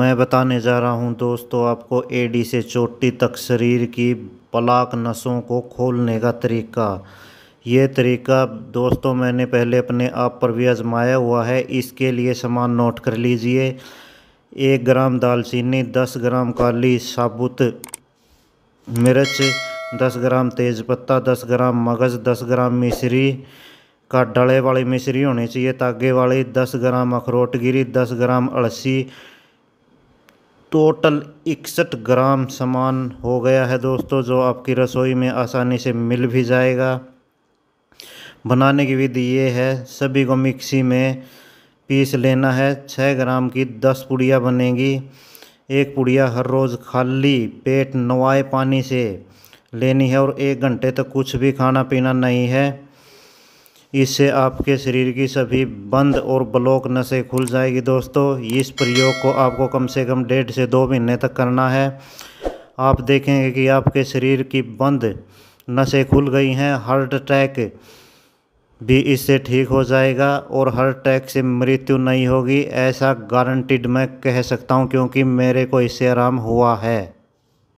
मैं बताने जा रहा हूं दोस्तों आपको एडी से चोटी तक शरीर की पलाक नसों को खोलने का तरीका ये तरीका दोस्तों मैंने पहले अपने आप पर भी आजमाया हुआ है इसके लिए सामान नोट कर लीजिए एक ग्राम दालचीनी दस ग्राम काली साबुत मिर्च दस ग्राम तेज़पत्ता दस ग्राम मगज़ दस ग्राम मिश्री का डले वाली मिश्री होनी चाहिए तागे वाली दस ग्राम अखरोट गिरी दस ग्राम अलसी टोटल इकसठ ग्राम सामान हो गया है दोस्तों जो आपकी रसोई में आसानी से मिल भी जाएगा बनाने की विधि ये है सभी को मिक्सी में पीस लेना है छः ग्राम की दस पुड़िया बनेगी एक पुड़िया हर रोज़ खाली पेट नवाए पानी से लेनी है और एक घंटे तक कुछ भी खाना पीना नहीं है इससे आपके शरीर की सभी बंद और ब्लॉक नसें खुल जाएगी दोस्तों इस प्रयोग को आपको कम से कम डेढ़ से दो महीने तक करना है आप देखेंगे कि आपके शरीर की बंद नसें खुल गई हैं हार्ट अटैक भी इससे ठीक हो जाएगा और हार्ट अटैक से मृत्यु नहीं होगी ऐसा गारंटीड मैं कह सकता हूं क्योंकि मेरे को इससे आराम हुआ है